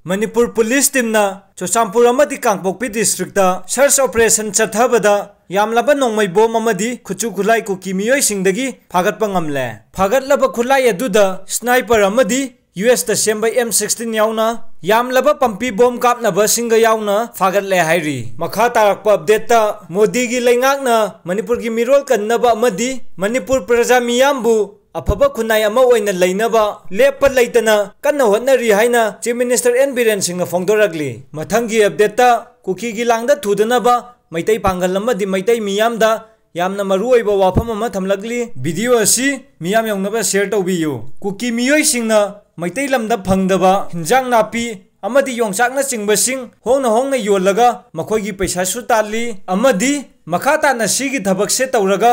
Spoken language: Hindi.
ꯃꯅꯤꯄꯨꯔ ꯄꯨꯂꯤꯁ ꯇꯤꯝꯅ ꯆꯨꯔꯆꯥꯟꯄꯨꯔ ꯑꯃꯗꯤ ꯀꯥꯡꯄꯣꯛꯄꯤ ꯗꯤꯁꯇ꯭ꯔꯤꯛꯇ ꯁꯔꯁ ꯑꯣꯄꯔꯦꯁꯟ ꯆꯠꯊꯕꯗ ꯌꯥꯝꯂꯕ ꯅꯣꯡꯃꯩꯕꯣꯝ ꯑꯃꯗꯤ ꯈꯨꯠꯁꯨ ꯈꯨꯠꯂꯥꯏ ꯀꯨꯀꯤ ꯃꯤꯑꯣꯏꯁꯤꯡꯗꯒꯤ ꯐꯥꯒꯠꯄ ꯉꯝꯂꯦ ꯐꯥꯒꯠꯂꯕ स्नाइपर यूएस यूएसता एम सिक्सटीन याउना पंपी बोम कापनबा सिंगा याउना फागतले मखा तारक अपडेट मोदी की लेंगाकना मणिपुर की मीर कन्नबा अमदी मणिपुर प्रजा मियाम्बु ꯑꯐꯕ ꯈꯨꯟꯅꯥꯏ ꯑꯃ ꯑꯣꯏꯅ ꯂꯩꯅꯕ ꯂꯦꯞꯄ ꯂꯩꯇꯅ ꯀꯟꯅ ꯍꯣꯠꯅꯔꯤ ꯍꯥꯏꯅ ꯆꯤꯐ ꯃꯤꯅꯤꯁꯇꯔ ꯑꯦꯟ ꯕꯤꯔꯦꯟ ꯁꯤꯡꯅ ꯐꯣꯡꯗꯣꯔꯛꯂꯤ ꯃꯊꯪꯒꯤ ꯑꯞꯗꯦꯠꯇ ꯀꯨꯀꯤꯒꯤ ꯂꯥꯡꯗ ꯊꯨꯗꯅꯕ ꯃꯩꯇꯩ पांगल ꯑꯃꯗꯤ ꯃꯩꯇꯩ ꯃꯤꯌꯥꯝꯗ ꯌꯥꯝꯅ ꯃꯔꯨꯑꯣꯏꯕ ꯋꯥꯐꯝ ꯑꯃ ꯊꯝꯂꯛꯂꯤ ꯚꯤꯗꯤꯑꯣ ꯑꯁꯤ ꯃꯤꯌꯥꯝ ꯌꯧꯅꯕ ꯁꯦꯌꯔ ꯇꯧꯕꯤꯌꯨ ꯀꯨꯀꯤ ꯃꯤꯑꯣꯏꯁꯤꯡꯅ ꯃꯩꯇꯩ ꯂꯝꯗ ꯐꯪꯗꯕ ꯍꯤꯟꯖꯥꯡ ꯅꯥꯄꯤ ꯑꯃꯗꯤ ꯌꯣꯡꯆꯥꯛꯅꯆꯤꯡꯕꯁꯤꯡ ꯍꯣꯡꯅ ꯍꯣꯡꯅ ꯌꯣꯜꯂꯒ ꯃꯈꯣꯏꯒꯤ ꯄꯩꯁꯥꯁꯨ ꯇꯥꯜꯂꯤ ꯑꯃꯗꯤ ꯃꯈꯥ ꯇꯥꯅ ꯁꯤꯒꯤ ꯊꯕꯛꯁꯦ ꯇꯧꯔꯒ